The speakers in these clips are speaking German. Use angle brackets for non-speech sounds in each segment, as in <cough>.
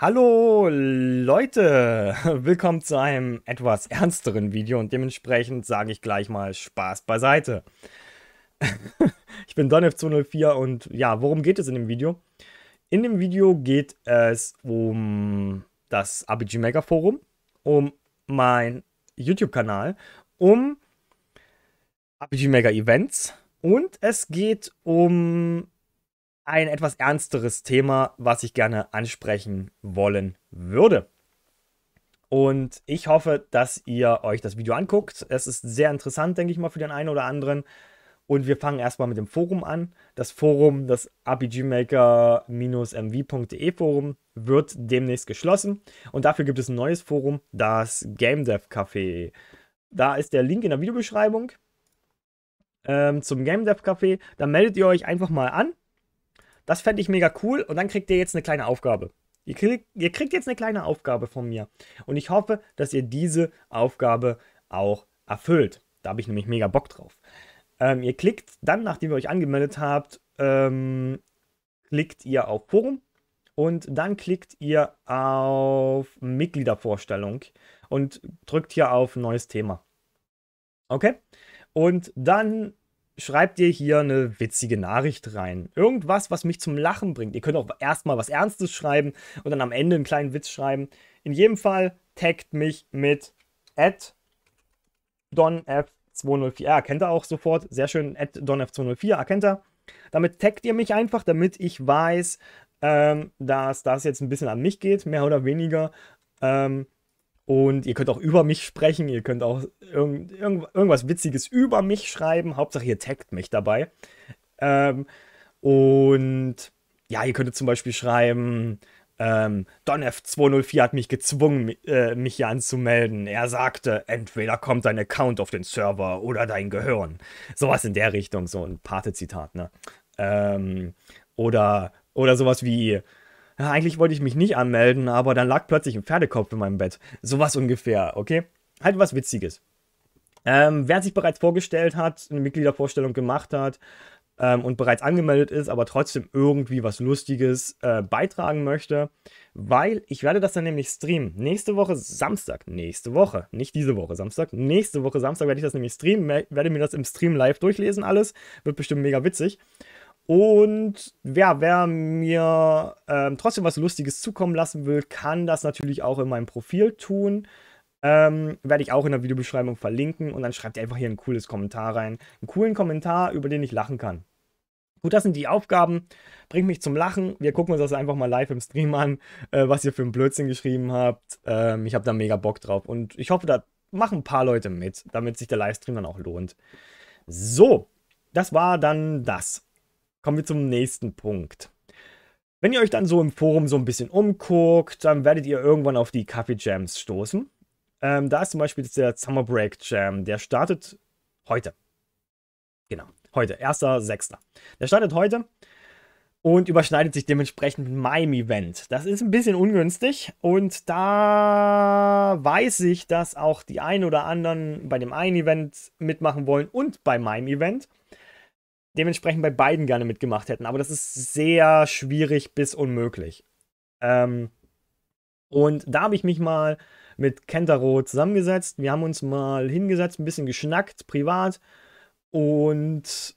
Hallo Leute, <laughs> willkommen zu einem etwas ernsteren Video und dementsprechend sage ich gleich mal Spaß beiseite. <laughs> ich bin DonF204 und ja, worum geht es in dem Video? In dem Video geht es um das RPG Maker Forum, um meinen YouTube-Kanal, um RPG Maker Events und es geht um ein etwas ernsteres Thema, was ich gerne ansprechen wollen würde. Und ich hoffe, dass ihr euch das Video anguckt. Es ist sehr interessant, denke ich mal, für den einen oder anderen. Und wir fangen erstmal mit dem Forum an. Das Forum, das RPGmaker-mv.de Forum, wird demnächst geschlossen. Und dafür gibt es ein neues Forum, das Game Dev Café. Da ist der Link in der Videobeschreibung ähm, zum Game Dev Café. Da meldet ihr euch einfach mal an. Das fände ich mega cool. Und dann kriegt ihr jetzt eine kleine Aufgabe. Ihr kriegt, ihr kriegt jetzt eine kleine Aufgabe von mir. Und ich hoffe, dass ihr diese Aufgabe auch erfüllt. Da habe ich nämlich mega Bock drauf. Ähm, ihr klickt dann, nachdem ihr euch angemeldet habt, ähm, klickt ihr auf Forum und dann klickt ihr auf Mitgliedervorstellung und drückt hier auf neues Thema. Okay? Und dann schreibt ihr hier eine witzige Nachricht rein. Irgendwas, was mich zum Lachen bringt. Ihr könnt auch erstmal was Ernstes schreiben und dann am Ende einen kleinen Witz schreiben. In jedem Fall taggt mich mit donf204. erkennt er auch sofort. Sehr schön, donf204 erkennt er. Damit taggt ihr mich einfach, damit ich weiß, ähm, dass das jetzt ein bisschen an mich geht, mehr oder weniger. Ähm, und ihr könnt auch über mich sprechen, ihr könnt auch irgend, irgend, irgendwas Witziges über mich schreiben. Hauptsache, ihr taggt mich dabei. Ähm, und ja, ihr könntet zum Beispiel schreiben, ähm, DonF204 hat mich gezwungen, äh, mich hier anzumelden. Er sagte, entweder kommt dein Account auf den Server oder dein Gehirn. Sowas in der Richtung, so ein Pate-Zitat, ne? Ähm, oder, oder sowas wie, ja, eigentlich wollte ich mich nicht anmelden, aber dann lag plötzlich ein Pferdekopf in meinem Bett. Sowas ungefähr, okay? Halt was Witziges. Ähm, wer sich bereits vorgestellt hat, eine Mitgliedervorstellung gemacht hat ähm, und bereits angemeldet ist, aber trotzdem irgendwie was Lustiges äh, beitragen möchte, weil ich werde das dann nämlich streamen. Nächste Woche Samstag, nächste Woche, nicht diese Woche Samstag, nächste Woche Samstag werde ich das nämlich streamen, werde mir das im Stream live durchlesen alles, wird bestimmt mega witzig. Und ja, wer mir ähm, trotzdem was Lustiges zukommen lassen will, kann das natürlich auch in meinem Profil tun. Ähm, werde ich auch in der Videobeschreibung verlinken und dann schreibt ihr einfach hier ein cooles Kommentar rein. Einen coolen Kommentar, über den ich lachen kann. Gut, das sind die Aufgaben. Bringt mich zum Lachen. Wir gucken uns das einfach mal live im Stream an, äh, was ihr für einen Blödsinn geschrieben habt. Ähm, ich habe da mega Bock drauf und ich hoffe, da machen ein paar Leute mit, damit sich der Livestream dann auch lohnt. So, das war dann das kommen wir zum nächsten Punkt. Wenn ihr euch dann so im Forum so ein bisschen umguckt, dann werdet ihr irgendwann auf die Coffee Jams stoßen. Ähm, da ist zum Beispiel der Summer Break Jam. Der startet heute. Genau, heute, 1.6. Der startet heute und überschneidet sich dementsprechend mit meinem Event. Das ist ein bisschen ungünstig und da weiß ich, dass auch die einen oder anderen bei dem einen Event mitmachen wollen und bei meinem Event dementsprechend bei beiden gerne mitgemacht hätten. Aber das ist sehr schwierig bis unmöglich. Ähm, und da habe ich mich mal mit Kentaro zusammengesetzt. Wir haben uns mal hingesetzt, ein bisschen geschnackt, privat. Und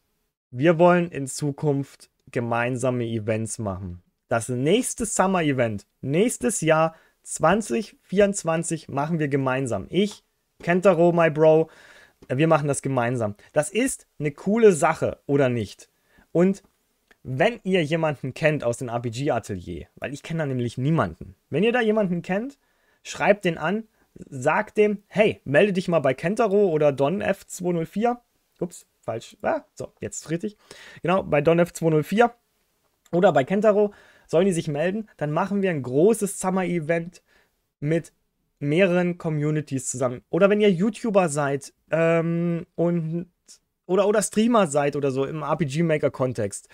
wir wollen in Zukunft gemeinsame Events machen. Das nächste Summer Event, nächstes Jahr 2024, machen wir gemeinsam. Ich, Kentaro, my Bro, äh, wir machen das gemeinsam. Das ist eine coole Sache, oder nicht? Und wenn ihr jemanden kennt aus dem RPG-Atelier, weil ich kenne da nämlich niemanden, wenn ihr da jemanden kennt, schreibt den an, sagt dem, hey, melde dich mal bei Kentaro oder donf 204 Ups, falsch. Ah, so, jetzt richtig. Genau, bei donf 204 oder bei Kentaro sollen die sich melden. Dann machen wir ein großes Summer-Event mit mehreren Communities zusammen. Oder wenn ihr YouTuber seid, ähm, und oder, oder Streamer seid oder so im RPG-Maker-Kontext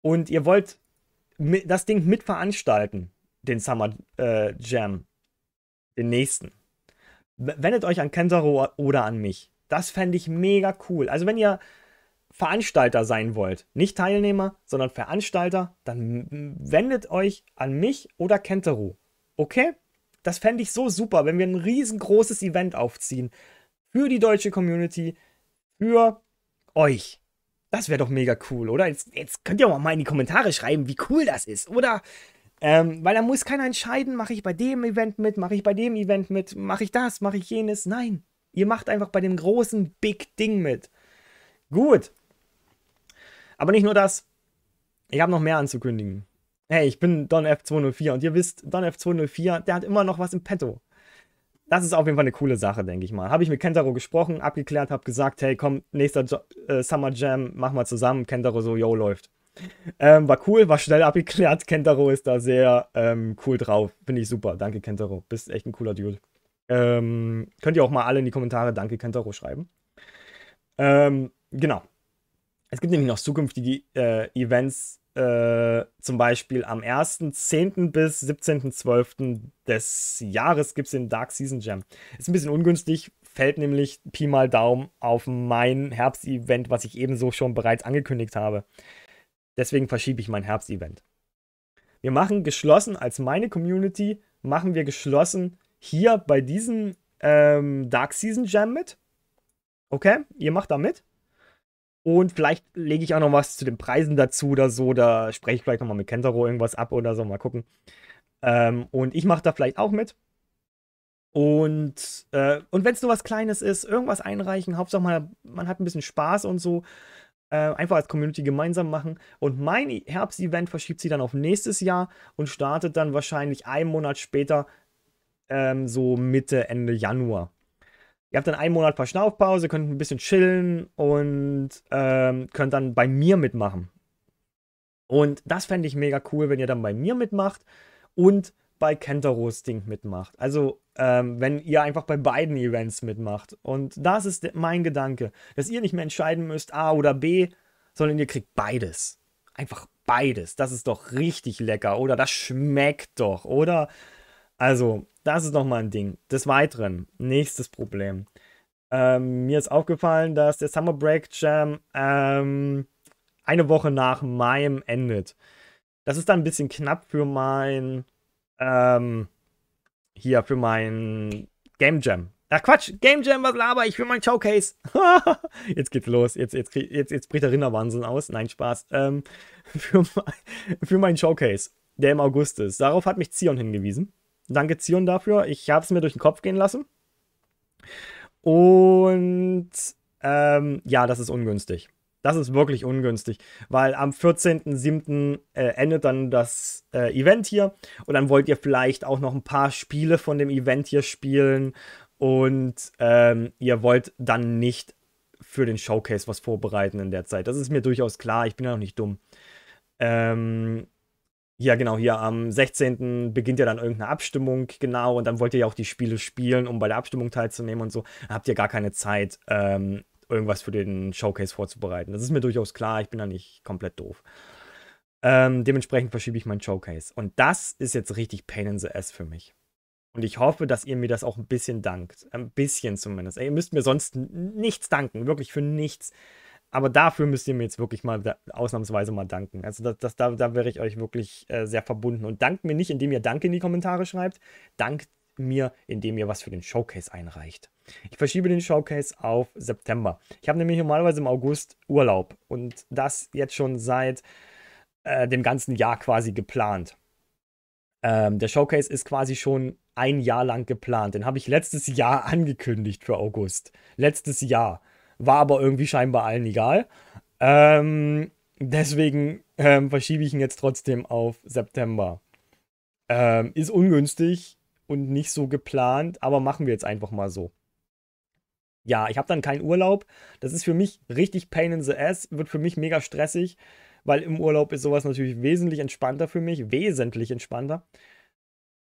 und ihr wollt mit, das Ding mitveranstalten, den Summer äh, Jam, den nächsten, wendet euch an Kentaro oder an mich. Das fände ich mega cool. Also wenn ihr Veranstalter sein wollt, nicht Teilnehmer, sondern Veranstalter, dann wendet euch an mich oder Kentaro. Okay? Das fände ich so super, wenn wir ein riesengroßes Event aufziehen für die deutsche Community, für euch. Das wäre doch mega cool, oder? Jetzt, jetzt, könnt ihr auch mal in die Kommentare schreiben, wie cool das ist, oder? Ähm, weil da muss keiner entscheiden, mache ich bei dem Event mit, mache ich bei dem Event mit, mache ich das, mache ich jenes. Nein, ihr macht einfach bei dem großen Big Ding mit. Gut. Aber nicht nur das. Ich habe noch mehr anzukündigen. Hey, ich bin Don F204 und ihr wisst, Don F204, der hat immer noch was im Petto das ist auf jeden Fall eine coole Sache, denke ich mal. Habe ich mit Kentaro gesprochen, abgeklärt, habe gesagt, hey, komm, nächster jo äh, Summer Jam, mach mal zusammen. Kentaro so, yo, läuft. Ähm, war cool, war schnell <laughs> abgeklärt. Kentaro ist da sehr ähm, cool drauf. Finde ich super. Danke, Kentaro. Bist echt ein cooler Dude. Ähm, könnt ihr auch mal alle in die Kommentare Danke, Kentaro schreiben. Ähm, genau. Es gibt nämlich noch zukünftige äh, Events, äh, zum Beispiel am 1.10. bis 17.12. des Jahres gibt es den Dark Season Jam. Ist ein bisschen ungünstig, fällt nämlich Pi mal Daumen auf mein Herbst-Event, was ich ebenso schon bereits angekündigt habe. Deswegen verschiebe ich mein Herbst-Event. Wir machen geschlossen, als meine Community, machen wir geschlossen hier bei diesem ähm, Dark Season Jam mit. Okay, ihr macht da mit. Und vielleicht lege ich auch noch was zu den Preisen dazu oder so. Da spreche ich vielleicht nochmal mit Kentaro irgendwas ab oder so. Mal gucken. Ähm, und ich mache da vielleicht auch mit. Und, äh, und wenn es nur was Kleines ist, irgendwas einreichen. Hauptsache mal, man hat ein bisschen Spaß und so. Äh, einfach als Community gemeinsam machen. Und mein Herbst-Event verschiebt sie dann auf nächstes Jahr und startet dann wahrscheinlich einen Monat später, ähm, so Mitte, Ende Januar. Ihr habt dann einen Monat Verschnaufpause, könnt ein bisschen chillen und ähm, könnt dann bei mir mitmachen. Und das fände ich mega cool, wenn ihr dann bei mir mitmacht und bei Kentaros Ding mitmacht. Also ähm, wenn ihr einfach bei beiden Events mitmacht. Und das ist mein Gedanke, dass ihr nicht mehr entscheiden müsst A oder B, sondern ihr kriegt beides. Einfach beides. Das ist doch richtig lecker, oder? Das schmeckt doch, oder? Also, das ist nochmal ein Ding. Des Weiteren, nächstes Problem. Ähm, mir ist aufgefallen, dass der Summer Break Jam ähm, eine Woche nach meinem endet. Das ist dann ein bisschen knapp für mein ähm, hier für mein Game Jam. Ach Quatsch, Game Jam, was laber ich für mein Showcase. <laughs> jetzt geht's los, jetzt, jetzt, jetzt, jetzt bricht der Rinderwahnsinn aus. Nein, Spaß. Ähm, <laughs> für, mein, für mein Showcase, der im August ist. Darauf hat mich Zion hingewiesen. Danke Zion dafür. Ich habe es mir durch den Kopf gehen lassen. Und ähm, ja, das ist ungünstig. Das ist wirklich ungünstig, weil am 14.07. Äh, endet dann das äh, Event hier und dann wollt ihr vielleicht auch noch ein paar Spiele von dem Event hier spielen und ähm, ihr wollt dann nicht für den Showcase was vorbereiten in der Zeit. Das ist mir durchaus klar, ich bin ja noch nicht dumm. Ähm, ja, genau, hier am 16. beginnt ja dann irgendeine Abstimmung, genau, und dann wollt ihr ja auch die Spiele spielen, um bei der Abstimmung teilzunehmen und so. Da habt ihr gar keine Zeit, ähm, irgendwas für den Showcase vorzubereiten. Das ist mir durchaus klar, ich bin da nicht komplett doof. Ähm, dementsprechend verschiebe ich meinen Showcase. Und das ist jetzt richtig Pain in the Ass für mich. Und ich hoffe, dass ihr mir das auch ein bisschen dankt. Ein bisschen zumindest. Ey, ihr müsst mir sonst nichts danken, wirklich für nichts. Aber dafür müsst ihr mir jetzt wirklich mal da, ausnahmsweise mal danken. Also das, das, da, da wäre ich euch wirklich äh, sehr verbunden. Und dankt mir nicht, indem ihr Danke in die Kommentare schreibt. Dankt mir, indem ihr was für den Showcase einreicht. Ich verschiebe den Showcase auf September. Ich habe nämlich normalerweise im August Urlaub und das jetzt schon seit äh, dem ganzen Jahr quasi geplant. Ähm, der Showcase ist quasi schon ein Jahr lang geplant. Den habe ich letztes Jahr <laughs> angekündigt für August. Letztes Jahr war aber irgendwie scheinbar allen egal. Ähm, deswegen ähm, verschiebe ich ihn jetzt trotzdem auf September. Ähm, ist ungünstig und nicht so geplant, aber machen wir jetzt einfach mal so. Ja, ich habe dann keinen Urlaub. Das ist für mich richtig Pain in the Ass, wird für mich mega stressig, weil im Urlaub ist sowas natürlich wesentlich entspannter für mich, wesentlich entspannter.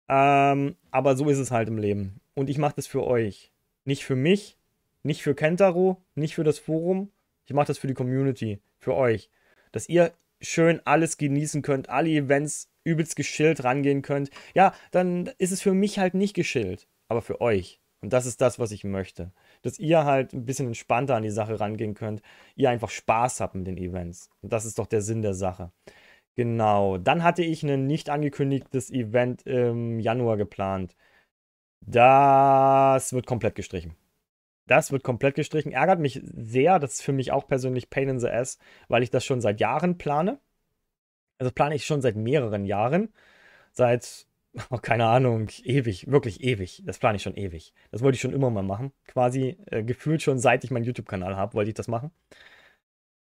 Ähm, aber so ist es halt im Leben. Und ich mache das für euch. Nicht für mich, nicht für Kentaro, nicht für das Forum. Ich mache das für die Community, für euch. Dass ihr schön alles genießen könnt, alle Events übelst geschillt rangehen könnt. Ja, dann ist es für mich halt nicht geschillt, aber für euch. Und das ist das, was ich möchte. Dass ihr halt ein bisschen entspannter an die Sache rangehen könnt. Ihr einfach Spaß habt mit den Events. Und das ist doch der Sinn der Sache. Genau. Dann hatte ich ein nicht angekündigtes Event im Januar geplant. Das wird komplett gestrichen. Das wird komplett gestrichen. Ärgert mich sehr. Das ist für mich auch persönlich Pain in the Ass, weil ich das schon seit Jahren plane. Also plane ich schon seit mehreren Jahren. Seit, oh, keine Ahnung, ewig, wirklich ewig. Das plane ich schon ewig. Das wollte ich schon immer mal machen. Quasi äh, gefühlt schon seit ich meinen YouTube-Kanal habe, wollte ich das machen.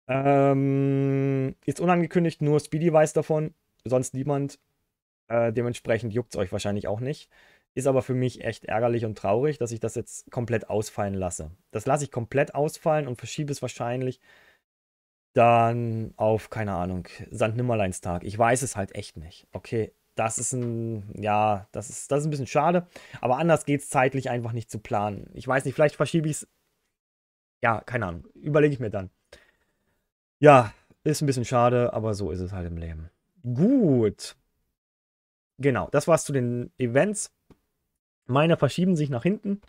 Ähm, ist unangekündigt, nur Speedy weiß davon, sonst niemand. Äh, dementsprechend juckt es euch wahrscheinlich auch nicht. Ist aber für mich echt ärgerlich und traurig, dass ich das jetzt komplett ausfallen lasse. Das lasse ich komplett ausfallen und verschiebe es wahrscheinlich dann auf, keine Ahnung, Sand-Nimmerleins-Tag. Ich weiß es halt echt nicht. Okay, das ist ein, ja, das ist, das ist ein bisschen schade. Aber anders geht es zeitlich einfach nicht zu planen. Ich weiß nicht, vielleicht verschiebe ich es. Ja, keine Ahnung. Überlege ich mir dann. Ja, ist ein bisschen schade, aber so ist es halt im Leben. Gut. Genau, das war's zu den Events. Meine verschieben sich nach hinten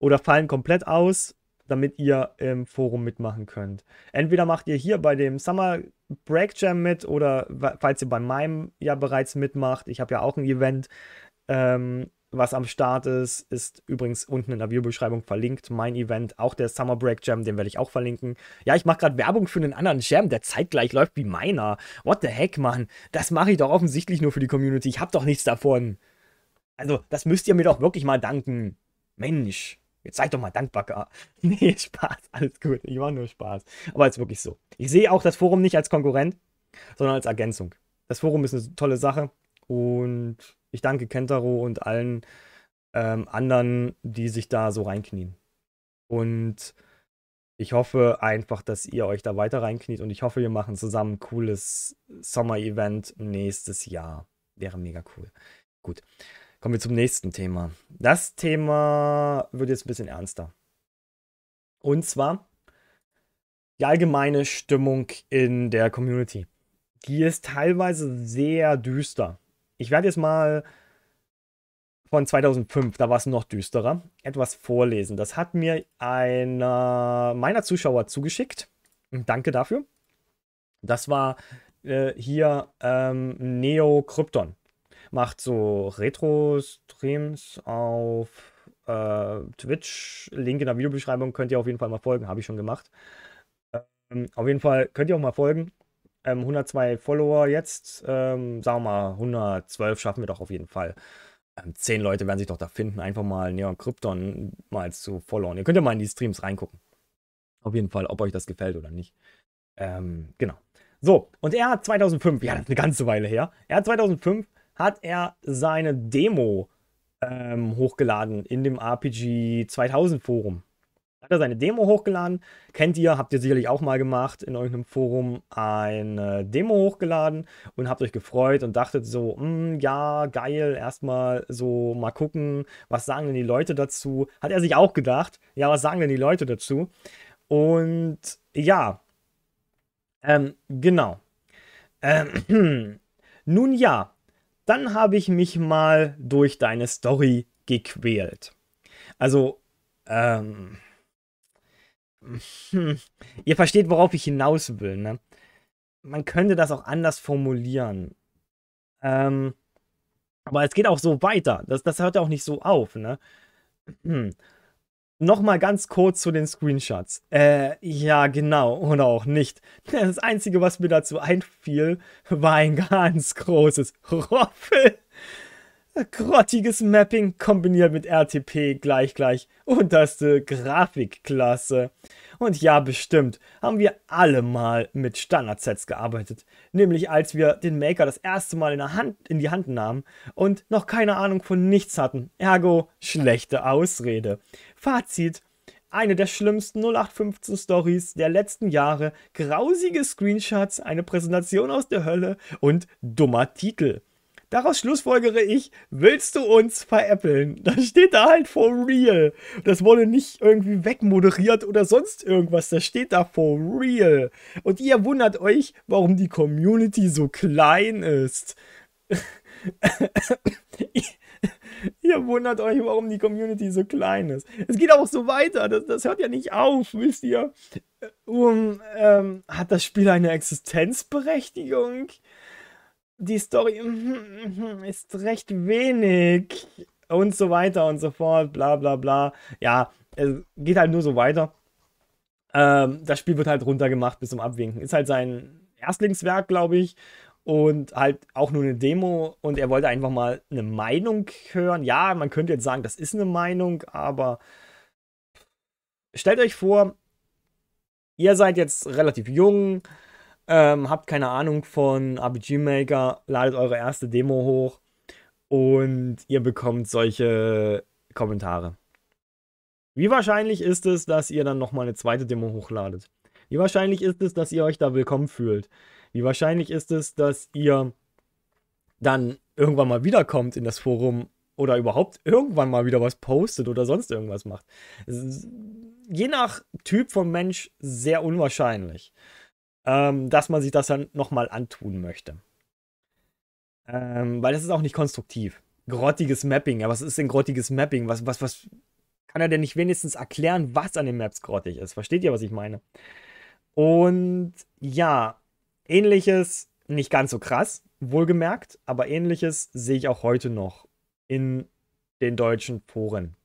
oder fallen komplett aus, damit ihr im Forum mitmachen könnt. Entweder macht ihr hier bei dem Summer Break Jam mit oder falls ihr bei meinem ja bereits mitmacht. Ich habe ja auch ein Event, ähm, was am Start ist, ist übrigens unten in der Videobeschreibung verlinkt. Mein Event, auch der Summer Break Jam, den werde ich auch verlinken. Ja, ich mache gerade Werbung für einen anderen Jam, der zeitgleich läuft wie meiner. What the heck, Mann? Das mache ich doch offensichtlich nur für die Community. Ich habe doch nichts davon. Also, das müsst ihr mir doch wirklich mal danken. Mensch, jetzt seid doch mal dankbar. <laughs> nee, Spaß, alles gut. Ich war nur Spaß. Aber es ist wirklich so. Ich sehe auch das Forum nicht als Konkurrent, sondern als Ergänzung. Das Forum ist eine tolle Sache und ich danke Kentaro und allen ähm, anderen, die sich da so reinknien. Und ich hoffe einfach, dass ihr euch da weiter reinkniet und ich hoffe, wir machen zusammen ein cooles Sommer-Event nächstes Jahr. Wäre mega cool. Gut. Kommen wir zum nächsten Thema. Das Thema wird jetzt ein bisschen ernster. Und zwar die allgemeine Stimmung in der Community. Die ist teilweise sehr düster. Ich werde jetzt mal von 2005, da war es noch düsterer, etwas vorlesen. Das hat mir einer meiner Zuschauer zugeschickt. Danke dafür. Das war äh, hier ähm, Neo Krypton macht so Retro-Streams auf äh, Twitch. Link in der Videobeschreibung könnt ihr auf jeden Fall mal folgen, habe ich schon gemacht. Ähm, auf jeden Fall könnt ihr auch mal folgen. Ähm, 102 Follower jetzt, ähm, sagen wir mal 112 schaffen wir doch auf jeden Fall. Ähm, 10 Leute werden sich doch da finden, einfach mal Neon Krypton mal zu followen. Ihr könnt ja mal in die Streams reingucken. Auf jeden Fall, ob euch das gefällt oder nicht. Ähm, genau. So, und er hat 2005, ja, das ist eine ganze Weile her, er hat 2005 hat er seine Demo ähm, hochgeladen in dem RPG 2000 Forum. Hat er seine Demo hochgeladen. Kennt ihr, habt ihr sicherlich auch mal gemacht in irgendeinem Forum eine Demo hochgeladen und habt euch gefreut und dachtet so, hm, ja, geil, erstmal so mal gucken, was sagen denn die Leute dazu. Hat er sich auch gedacht, ja, was sagen denn die Leute dazu? Und ja, ähm, genau. Ähm, <clears throat> nun ja, dann habe ich mich mal durch deine Story gequält. Also, ähm. Hm, ihr versteht, worauf ich hinaus will, ne? Man könnte das auch anders formulieren. Ähm. Aber es geht auch so weiter. Das, das hört auch nicht so auf, ne? Hm. Nochmal ganz kurz zu den Screenshots. Äh, ja, genau, oder auch nicht. Das Einzige, was mir dazu einfiel, war ein <laughs> ganz großes Roffel grottiges Mapping kombiniert mit RTP gleich gleich unterste Grafikklasse. Und ja, bestimmt haben wir alle mal mit Standardsets gearbeitet. Nämlich als wir den Maker das erste Mal in, der Hand, in die Hand nahmen und noch keine Ahnung von nichts hatten. Ergo, schlechte Ausrede. Fazit. Eine der schlimmsten 0815 Stories der letzten Jahre, grausige Screenshots, eine Präsentation aus der Hölle und dummer Titel. Daraus schlussfolgere ich, willst du uns veräppeln? <laughs> Das steht da halt for real. Das wurde nicht irgendwie wegmoderiert oder sonst irgendwas. Das steht da for real. Und ihr wundert euch, warum die Community so klein ist. <laughs> ihr wundert euch, warum die Community so klein ist. Es geht auch so weiter. Das, das hört ja nicht auf, wisst ihr. Um, ähm, ähm, hat das Spiel eine Existenzberechtigung? die Story mhm, mhm, ist recht wenig und so weiter und so fort, bla bla bla. Ja, es geht halt nur so weiter. Ähm, das Spiel wird halt runtergemacht bis zum Abwinken. Ist halt sein Erstlingswerk, glaube ich. Und halt auch nur eine Demo. Und er wollte einfach mal eine Meinung hören. Ja, man könnte jetzt sagen, das ist eine Meinung, aber stellt euch vor, ihr seid jetzt relativ jung ähm, habt keine Ahnung von RPG Maker, ladet eure erste Demo hoch und ihr bekommt solche Kommentare. Wie wahrscheinlich ist es, dass ihr dann nochmal eine zweite Demo hochladet? Wie wahrscheinlich ist es, dass ihr euch da willkommen fühlt? Wie wahrscheinlich ist es, dass ihr dann irgendwann mal wiederkommt in das Forum oder überhaupt irgendwann mal wieder was postet oder sonst irgendwas macht? je nach Typ von Mensch sehr unwahrscheinlich ähm, dass man sich das dann nochmal antun möchte. Ähm, weil das ist auch nicht konstruktiv. Grottiges Mapping, ja, was ist denn grottiges Mapping? Was, was, was kann er denn nicht wenigstens erklären, was an den Maps grottig ist? Versteht ihr, was ich meine? Und ja, ähnliches, nicht ganz so krass, wohlgemerkt, aber ähnliches sehe ich auch heute noch in den deutschen Foren.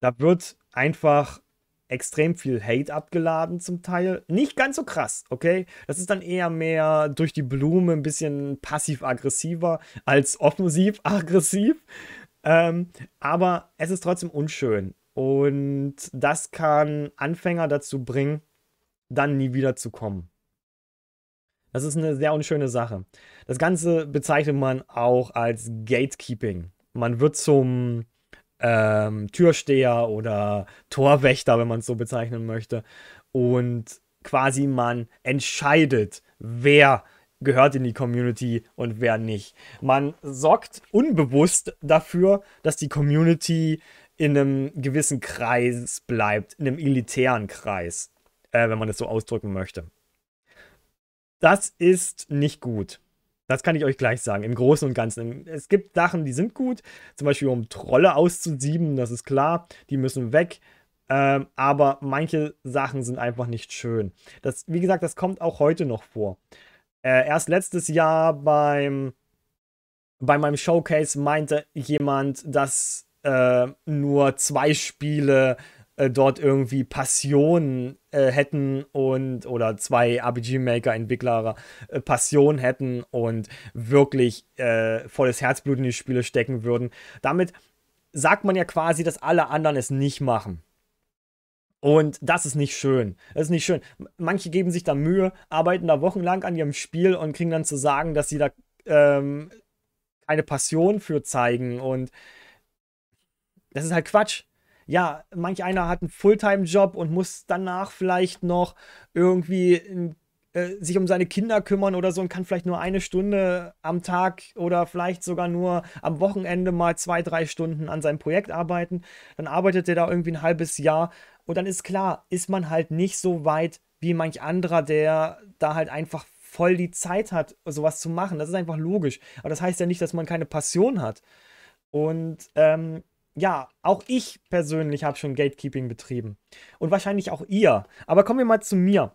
Da wird einfach extrem viel Hate abgeladen zum Teil. Nicht ganz so krass, okay? Das ist dann eher mehr durch die Blume ein bisschen passiv-aggressiver als offensiv-aggressiv. Ähm, aber es ist trotzdem unschön. Und das kann Anfänger dazu bringen, dann nie wieder zu kommen. Das ist eine sehr unschöne Sache. Das Ganze bezeichnet man auch als Gatekeeping. Man wird zum ähm, Türsteher oder Torwächter, wenn man es so bezeichnen möchte. Und quasi man entscheidet, wer gehört in die Community und wer nicht. Man sorgt unbewusst dafür, dass die Community in einem gewissen Kreis bleibt, in einem elitären Kreis, äh, wenn man das so ausdrücken möchte. Das ist nicht gut. Das kann ich euch gleich sagen, im Großen und Ganzen. Es gibt Sachen, die sind gut, zum Beispiel um Trolle auszusieben, das ist klar, die müssen weg. Ähm, aber manche Sachen sind einfach nicht schön. Das, wie gesagt, das kommt auch heute noch vor. Äh, erst letztes Jahr beim, bei meinem Showcase meinte jemand, dass äh, nur zwei Spiele äh, dort irgendwie Passion äh, hätten und oder zwei RPG-Maker-Entwickler äh, Passion hätten und wirklich äh, volles Herzblut in die Spiele stecken würden. Damit sagt man ja quasi, dass alle anderen es nicht machen. Und das ist nicht schön. Das ist nicht schön. Manche geben sich da Mühe, arbeiten da wochenlang an ihrem Spiel und kriegen dann zu sagen, dass sie da ähm, keine Passion für zeigen. Und das ist halt Quatsch ja, manch einer hat einen Fulltime-Job und muss danach vielleicht noch irgendwie ähm, äh, sich um seine Kinder kümmern oder so und kann vielleicht nur eine Stunde am Tag oder vielleicht sogar nur am Wochenende mal zwei, drei Stunden an seinem Projekt arbeiten. Dann arbeitet er da irgendwie ein halbes Jahr und dann ist klar, ist man halt nicht so weit wie manch anderer, der da halt einfach voll die Zeit hat, sowas zu machen. Das ist einfach logisch. Aber das heißt ja nicht, dass man keine Passion hat. Und ähm, ja, auch ich persönlich habe schon Gatekeeping betrieben. Und wahrscheinlich auch ihr. Aber kommen wir mal zu mir.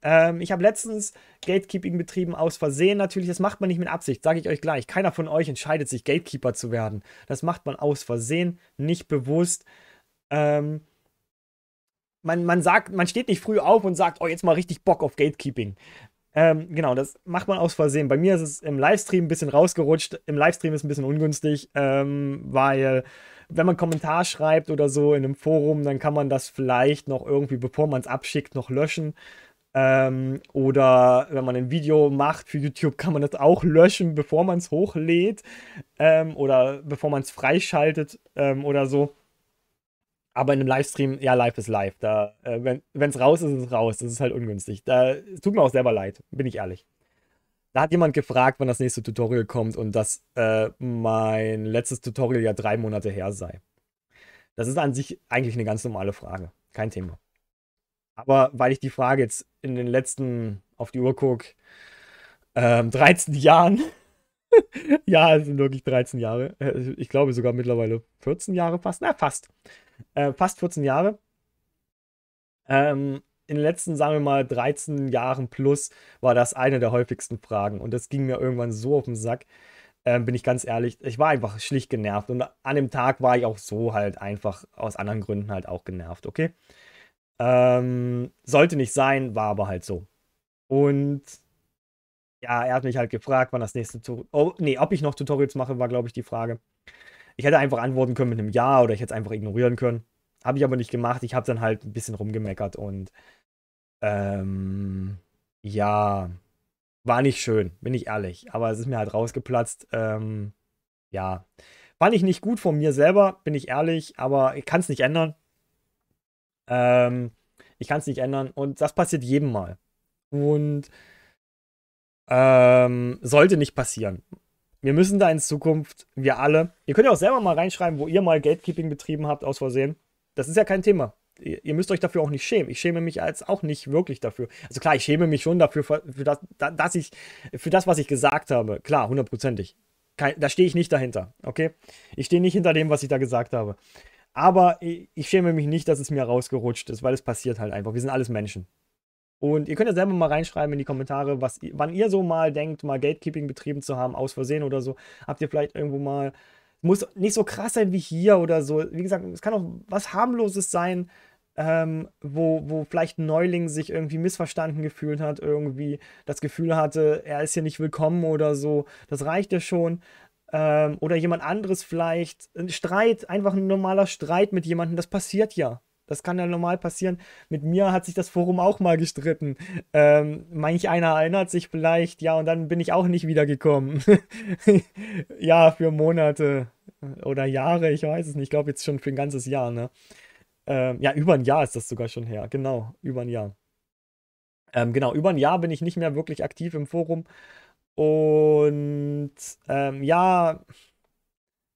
Ähm, ich habe letztens Gatekeeping betrieben aus Versehen. Natürlich, das macht man nicht mit Absicht, sage ich euch gleich. Keiner von euch entscheidet sich, Gatekeeper zu werden. Das macht man aus Versehen, nicht bewusst. Ähm, man, man sagt, man steht nicht früh auf und sagt, oh, jetzt mal richtig Bock auf Gatekeeping. Ähm, genau, das macht man aus Versehen. Bei mir ist es im Livestream ein bisschen rausgerutscht. Im Livestream ist es ein bisschen ungünstig, ähm, weil wenn man einen Kommentar schreibt oder so in einem Forum, dann kann man das vielleicht noch irgendwie, bevor man es abschickt, noch löschen. Ähm, oder wenn man ein Video macht für YouTube, kann man das auch löschen, bevor man es hochlädt ähm, oder bevor man es freischaltet ähm, oder so. Aber in einem Livestream, ja, live ist live. Da, äh, wenn es raus ist, ist es raus. Das ist halt ungünstig. Da, es tut mir auch selber leid, bin ich ehrlich. Da hat jemand gefragt, wann das nächste Tutorial kommt und dass äh, mein letztes Tutorial ja drei Monate her sei. Das ist an sich eigentlich eine ganz normale Frage. Kein Thema. Aber weil ich die Frage jetzt in den letzten, auf die Uhr gucke, ähm, 13 Jahren, <laughs> ja, es sind wirklich 13 Jahre, äh, ich glaube sogar mittlerweile 14 Jahre fast, na fast, äh, fast 14 Jahre. Ähm, in den letzten, sagen wir mal, 13 Jahren plus war das eine der häufigsten Fragen. Und das ging mir irgendwann so auf den Sack, äh, bin ich ganz ehrlich. Ich war einfach schlicht genervt. Und an dem Tag war ich auch so halt einfach aus anderen Gründen halt auch genervt, okay? Ähm, sollte nicht sein, war aber halt so. Und ja, er hat mich halt gefragt, wann das nächste Tutorial. Oh, nee, ob ich noch Tutorials mache, war, glaube ich, die Frage. Ich hätte einfach antworten können mit einem Ja oder ich hätte es einfach ignorieren können. Habe ich aber nicht gemacht. Ich habe dann halt ein bisschen rumgemeckert und ähm, ja, war nicht schön, bin ich ehrlich. Aber es ist mir halt rausgeplatzt. Ähm, ja, fand ich nicht gut von mir selber, bin ich ehrlich, aber ich kann es nicht ändern. Ähm, ich kann es nicht ändern und das passiert jedem Mal. Und ähm, sollte nicht passieren. Wir müssen da in Zukunft, wir alle, ihr könnt ja auch selber mal reinschreiben, wo ihr mal Gatekeeping betrieben habt, aus Versehen. Das ist ja kein Thema. Ihr müsst euch dafür auch nicht schämen. Ich schäme mich als auch nicht wirklich dafür. Also klar, ich schäme mich schon dafür, für das, dass ich, für das, was ich gesagt habe. Klar, hundertprozentig. Da stehe ich nicht dahinter, okay? Ich stehe nicht hinter dem, was ich da gesagt habe. Aber ich schäme mich nicht, dass es mir rausgerutscht ist, weil es passiert halt einfach. Wir sind alles Menschen. Und ihr könnt ja selber mal reinschreiben in die Kommentare, was, wann ihr so mal denkt, mal Gatekeeping betrieben zu haben, aus Versehen oder so. Habt ihr vielleicht irgendwo mal. Muss nicht so krass sein wie hier oder so. Wie gesagt, es kann auch was harmloses sein, ähm, wo, wo vielleicht ein Neuling sich irgendwie missverstanden gefühlt hat, irgendwie das Gefühl hatte, er ist hier nicht willkommen oder so. Das reicht ja schon. Ähm, oder jemand anderes vielleicht. Ein Streit, einfach ein normaler Streit mit jemandem, das passiert ja. Das kann ja normal passieren. Mit mir hat sich das Forum auch mal gestritten. Ähm, manch einer erinnert sich vielleicht, ja, und dann bin ich auch nicht wiedergekommen. <laughs> ja, für Monate oder Jahre, ich weiß es nicht. Ich glaube jetzt schon für ein ganzes Jahr, ne? Ähm, ja, über ein Jahr ist das sogar schon her. Genau, über ein Jahr. Ähm, genau, über ein Jahr bin ich nicht mehr wirklich aktiv im Forum. Und ähm, ja,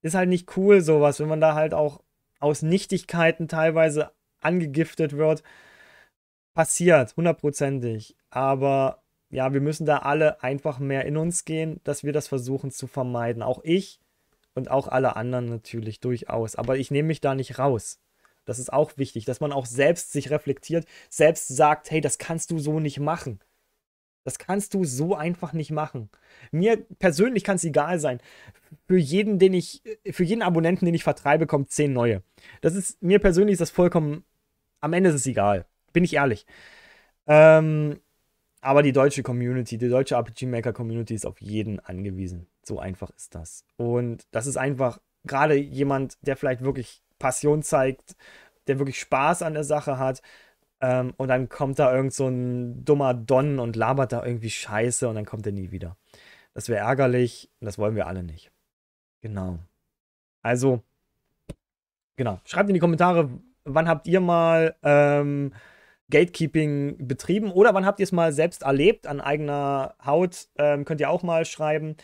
ist halt nicht cool sowas, wenn man da halt auch aus Nichtigkeiten teilweise angegiftet wird. Passiert, hundertprozentig. Aber ja, wir müssen da alle einfach mehr in uns gehen, dass wir das versuchen zu vermeiden. Auch ich und auch alle anderen natürlich durchaus. Aber ich nehme mich da nicht raus. Das ist auch wichtig, dass man auch selbst sich reflektiert, selbst sagt, hey, das kannst du so nicht machen. Das kannst du so einfach nicht machen. Mir persönlich kann es egal sein. Für jeden, den ich, für jeden Abonnenten, den ich vertreibe, kommen zehn neue. Das ist mir persönlich ist das vollkommen am Ende ist es egal. Bin ich ehrlich. Ähm, aber die deutsche Community, die deutsche RPG-Maker-Community ist auf jeden angewiesen. So einfach ist das. Und das ist einfach gerade jemand, der vielleicht wirklich Passion zeigt, der wirklich Spaß an der Sache hat. Ähm, und dann kommt da irgend so ein dummer Don und labert da irgendwie Scheiße und dann kommt er nie wieder. Das wäre ärgerlich und das wollen wir alle nicht. Genau. Also, genau. Schreibt in die Kommentare, wann habt ihr mal ähm, Gatekeeping betrieben oder wann habt ihr es mal selbst erlebt an eigener Haut? Ähm, könnt ihr auch mal schreiben.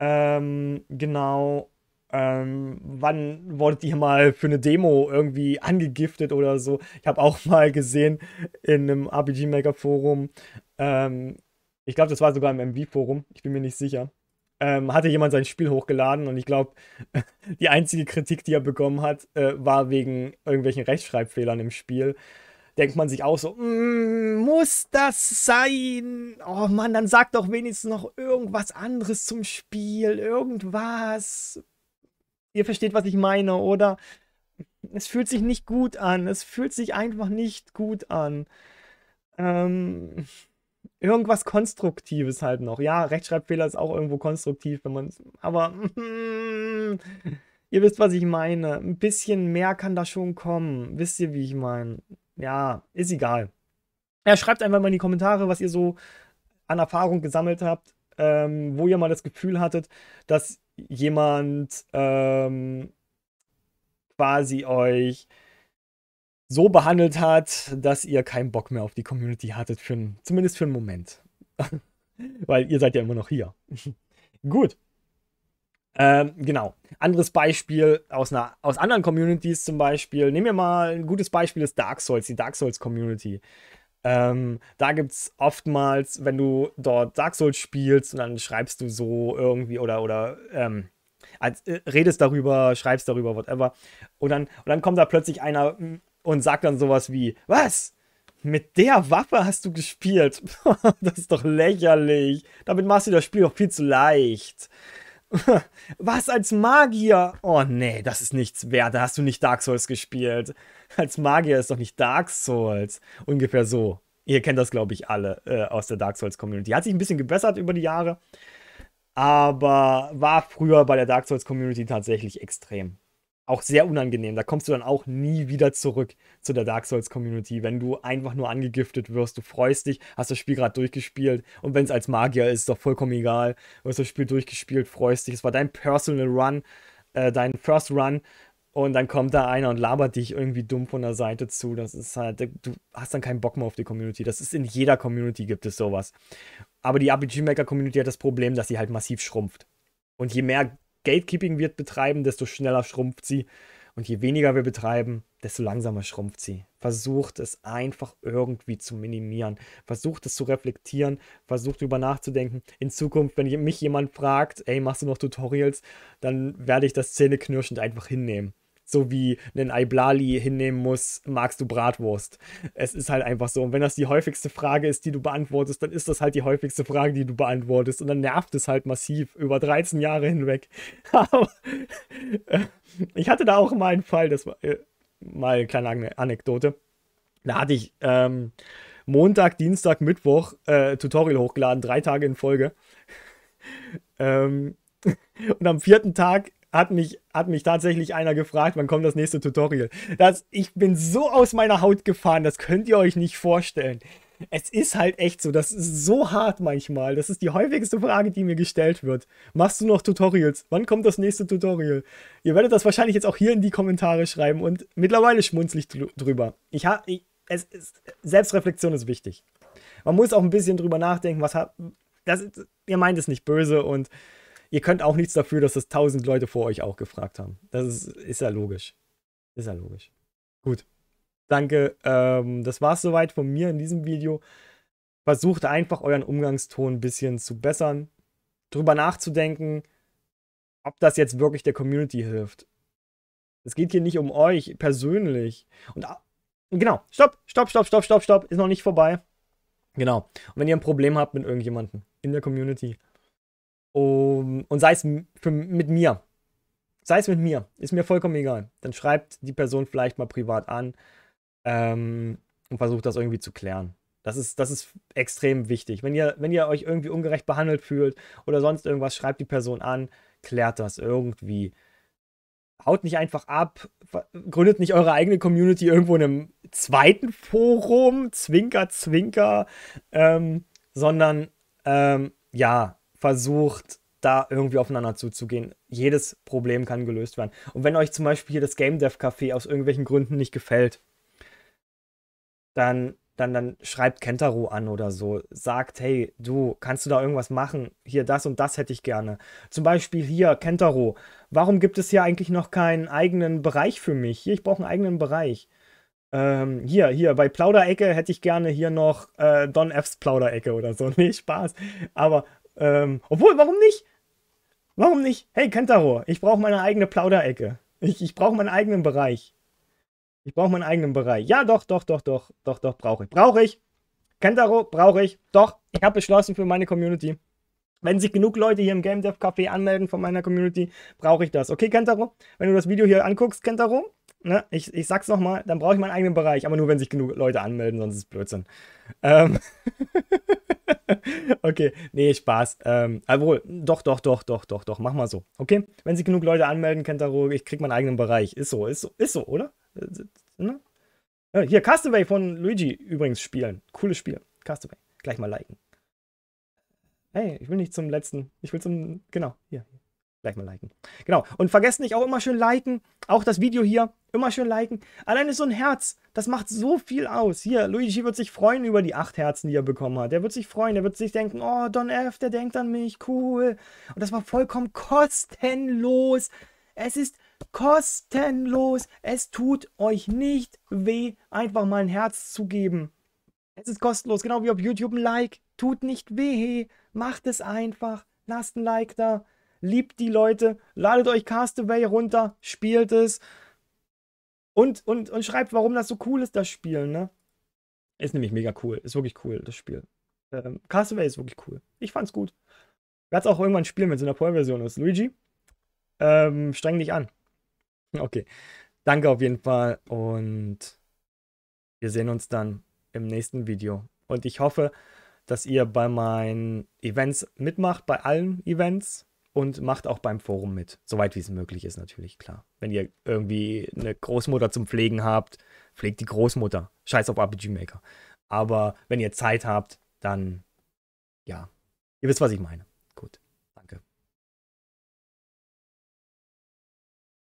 Ähm, genau. Ähm, wann wurdet ihr mal für eine Demo irgendwie angegiftet oder so? Ich habe auch mal gesehen in einem RPG Maker Forum. Ähm, ich glaube, das war sogar im MV Forum. Ich bin mir nicht sicher ähm, hatte jemand sein Spiel hochgeladen und ich glaube, <laughs> die einzige Kritik, die er bekommen hat, äh, war wegen irgendwelchen Rechtschreibfehlern im Spiel. Denkt man sich auch so, mm, muss das sein? Oh Mann, dann sag doch wenigstens noch irgendwas anderes zum Spiel, irgendwas. Ihr versteht, was ich meine, oder? Es fühlt sich nicht gut an. Es fühlt sich einfach nicht gut an. Ähm irgendwas Konstruktives halt noch. Ja, Rechtschreibfehler ist auch irgendwo konstruktiv, wenn man aber mm, <laughs> ihr wisst, was ich meine. Ein bisschen mehr kann da schon kommen. Wisst ihr, wie ich meine? Ja, ist egal. Ja, schreibt einfach mal in die Kommentare, was ihr so an Erfahrung gesammelt habt, ähm, wo ihr mal das Gefühl hattet, dass jemand ähm, quasi euch so behandelt hat, dass ihr keinen Bock mehr auf die Community hattet, für ein, zumindest für einen Moment. <laughs> Weil ihr seid ja immer noch hier. <laughs> Gut. Ähm, genau. Anderes Beispiel aus, einer, aus anderen Communities zum Beispiel. Nehmen wir mal ein gutes Beispiel ist Dark Souls, die Dark Souls Community. Ähm, da gibt es oftmals, wenn du dort Dark Souls spielst und dann schreibst du so irgendwie oder, oder ähm, als, äh, redest darüber, schreibst darüber, whatever. Und dann, und dann kommt da plötzlich einer und sagt dann sowas wie, was? Mit der Waffe hast du gespielt? <laughs> das ist doch lächerlich. Damit machst du das Spiel doch viel zu leicht. <laughs> Was als Magier? Oh nee, das ist nichts wert. Da hast du nicht Dark Souls gespielt. <laughs> Als Magier ist doch nicht Dark Souls. Ungefähr so. Ihr kennt das, glaube ich, alle äh, aus der Dark Souls Community. Hat sich ein bisschen gebessert über die Jahre, aber war früher bei der Dark Souls Community tatsächlich extrem auch sehr unangenehm. Da kommst du dann auch nie wieder zurück zu der Dark Souls Community, wenn du einfach nur angegiftet wirst. Du freust dich, hast das Spiel gerade durchgespielt und wenn es als Magier ist, ist doch vollkommen egal. Du hast das Spiel durchgespielt, freust dich. Es war dein Personal Run, äh, dein First Run und dann kommt da einer und labert dich irgendwie dumm von der Seite zu. Das ist halt, du hast dann keinen Bock mehr auf die Community. Das ist in jeder Community gibt es sowas. Aber die RPG Maker Community hat das Problem, dass sie halt massiv schrumpft. Und je mehr Gatekeeping wird betreiben, desto schneller schrumpft sie. Und je weniger wir betreiben, desto langsamer schrumpft sie. Versucht es einfach irgendwie zu minimieren. Versucht es zu reflektieren. Versucht darüber nachzudenken. In Zukunft, wenn mich jemand fragt, ey, machst du noch Tutorials, dann werde ich das zähneknirschend einfach hinnehmen so wie einen Aiblali hinnehmen muss, magst du Bratwurst? Es ist halt einfach so. Und wenn das die häufigste Frage ist, die du beantwortest, dann ist das halt die häufigste Frage, die du beantwortest. Und dann nervt es halt massiv über 13 Jahre hinweg. <laughs> Äh, ich hatte da auch mal einen Fall, das war äh, mal eine kleine Anekdote. Da hatte ich ähm, Montag, Dienstag, Mittwoch äh, Tutorial hochgeladen, drei Tage in Folge. <laughs> ähm, <laughs> und am vierten Tag hat mich, hat mich tatsächlich einer gefragt, wann kommt das nächste Tutorial. Das, ich bin so aus meiner Haut gefahren, das könnt ihr euch nicht vorstellen. Es ist halt echt so, das ist so hart manchmal. Das ist die häufigste Frage, die mir gestellt wird. Machst du noch Tutorials? Wann kommt das nächste Tutorial? Ihr werdet das wahrscheinlich jetzt auch hier in die Kommentare schreiben und mittlerweile schmunzel ich drüber. Ich, ha, ich es ist, Selbstreflexion ist wichtig. Man muss auch ein bisschen drüber nachdenken, was hat. Das, ihr meint es nicht böse und ihr könnt auch nichts dafür, dass das tausend Leute vor euch auch gefragt haben. Das ist, ist ja logisch. Ist ja logisch. Gut. Danke. Ähm, das es soweit von mir in diesem Video. Versucht einfach euren Umgangston ein bisschen zu bessern. Drüber nachzudenken, ob das jetzt wirklich der Community hilft. Es geht hier nicht um euch persönlich. Und ah, genau, stopp, stopp, stopp, stopp, stopp, stopp, ist noch nicht vorbei. Genau. Und wenn ihr ein Problem habt mit irgendjemandem in der Community, um, und sei es für, mit mir. Sei es mit mir. Ist mir vollkommen egal. Dann schreibt die Person vielleicht mal privat an ähm, und versucht das irgendwie zu klären. Das ist, das ist extrem wichtig. Wenn ihr, wenn ihr euch irgendwie ungerecht behandelt fühlt oder sonst irgendwas, schreibt die Person an, klärt das irgendwie. Haut nicht einfach ab, gründet nicht eure eigene Community irgendwo in einem zweiten Forum, Zwinker, Zwinker, ähm, sondern ähm, ja, versucht, da irgendwie aufeinander zuzugehen. Jedes Problem kann gelöst werden. Und wenn euch zum Beispiel hier das Game Dev Café aus irgendwelchen Gründen nicht gefällt, dann, dann, dann schreibt Kentaro an oder so. Sagt, hey, du, kannst du da irgendwas machen? Hier, das und das hätte ich gerne. Zum Beispiel hier, Kentaro, warum gibt es hier eigentlich noch keinen eigenen Bereich für mich? Hier, ich brauche einen eigenen Bereich. Ähm, hier, hier, bei Plauderecke hätte ich gerne hier noch äh, Don Fs Plauderecke oder so. <laughs> Nee, Spaß. Aber ähm, obwohl, warum nicht? Warum nicht? Hey, Kentaro, ich brauche meine eigene Plauderecke. Ich, ich brauche meinen eigenen Bereich. Ich brauche meinen eigenen Bereich. Ja, doch, doch, doch, doch, doch, doch, brauche ich. Brauche ich. Kentaro, brauche ich. Doch, ich habe beschlossen für meine Community. Wenn sich genug Leute hier im Game Dev Café anmelden von meiner Community, brauche ich das. Okay, Kentaro? Wenn du das Video hier anguckst, Kentaro, ne, ich, ich sag's nochmal, dann brauche ich meinen eigenen Bereich, aber nur wenn sich genug Leute anmelden, sonst ist es Blödsinn. Ähm. <laughs> <laughs> okay, nee, Spaß. Ähm, obwohl, doch, doch, doch, doch, doch, doch, mach mal so. Okay? Wenn sich genug Leute anmelden, Kentaro, ich krieg meinen eigenen Bereich. Ist so, ist so, ist so, oder? Äh, ne? Hier, Castaway von Luigi übrigens spielen. Cooles Spiel. Castaway. Gleich mal liken. Hey, ich will nicht zum letzten. Ich will zum. Genau, hier. hier. Gleich mal liken. Genau. Und vergesst nicht auch immer schön liken. Auch das Video hier. Immer schön liken. Alleine so ein Herz. Das macht so viel aus. Hier, Luigi wird sich freuen über die acht Herzen, die er bekommen hat. Der wird sich freuen. Der wird sich denken, oh, Don F., der denkt an mich. Cool. Und das war vollkommen kostenlos. Es ist kostenlos. Es tut euch nicht weh, einfach mal ein Herz zu geben. Es ist kostenlos, genau wie auf YouTube ein Like. Tut nicht weh. Macht es einfach. Lasst ein Like da liebt die Leute, ladet euch Castaway runter, spielt es und, und, und schreibt, warum das so cool ist, das Spiel, ne? Ist nämlich mega cool, ist wirklich cool, das Spiel. Ähm, Castaway ist wirklich cool. Ich fand's gut. Werd's auch irgendwann spielen, wenn es in der Vollversion ist. Luigi, ähm, streng dich an. Okay. Danke auf jeden Fall und wir sehen uns dann im nächsten Video. Und ich hoffe, dass ihr bei meinen Events mitmacht, bei allen Events und macht auch beim Forum mit. Soweit wie es möglich ist, natürlich, klar. Wenn ihr irgendwie eine Großmutter zum Pflegen habt, pflegt die Großmutter. Scheiß auf RPG Maker. Aber wenn ihr Zeit habt, dann ja. Ihr wisst, was ich meine.